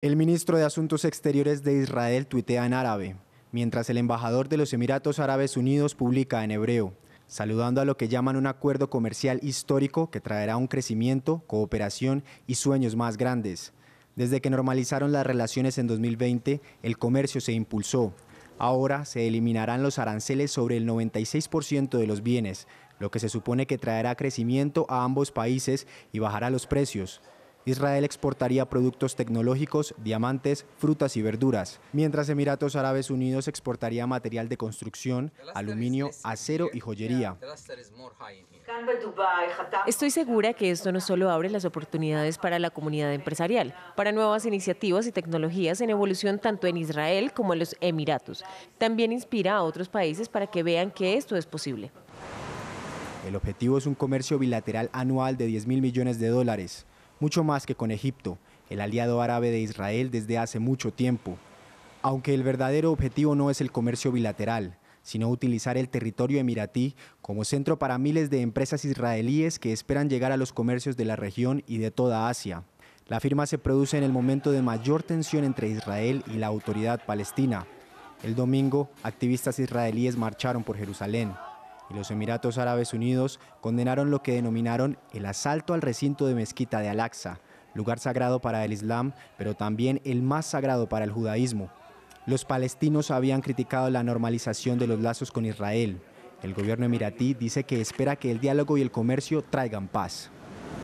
El ministro de Asuntos Exteriores de Israel tuitea en árabe, mientras el embajador de los Emiratos Árabes Unidos publica en hebreo, saludando a lo que llaman un acuerdo comercial histórico que traerá un crecimiento, cooperación y sueños más grandes. Desde que normalizaron las relaciones en 2020, el comercio se impulsó. Ahora se eliminarán los aranceles sobre el 96% de los bienes, lo que se supone que traerá crecimiento a ambos países y bajará los precios. Israel exportaría productos tecnológicos, diamantes, frutas y verduras, mientras Emiratos Árabes Unidos exportaría material de construcción, aluminio, acero y joyería. Estoy segura que esto no solo abre las oportunidades para la comunidad empresarial, para nuevas iniciativas y tecnologías en evolución tanto en Israel como en los Emiratos. También inspira a otros países para que vean que esto es posible. El objetivo es un comercio bilateral anual de 10 mil millones de dólares mucho más que con Egipto, el aliado árabe de Israel desde hace mucho tiempo. Aunque el verdadero objetivo no es el comercio bilateral, sino utilizar el territorio emiratí como centro para miles de empresas israelíes que esperan llegar a los comercios de la región y de toda Asia. La firma se produce en el momento de mayor tensión entre Israel y la autoridad palestina. El domingo, activistas israelíes marcharon por Jerusalén y los Emiratos Árabes Unidos condenaron lo que denominaron el asalto al recinto de Mezquita de Al-Aqsa, lugar sagrado para el Islam, pero también el más sagrado para el judaísmo. Los palestinos habían criticado la normalización de los lazos con Israel. El gobierno emiratí dice que espera que el diálogo y el comercio traigan paz.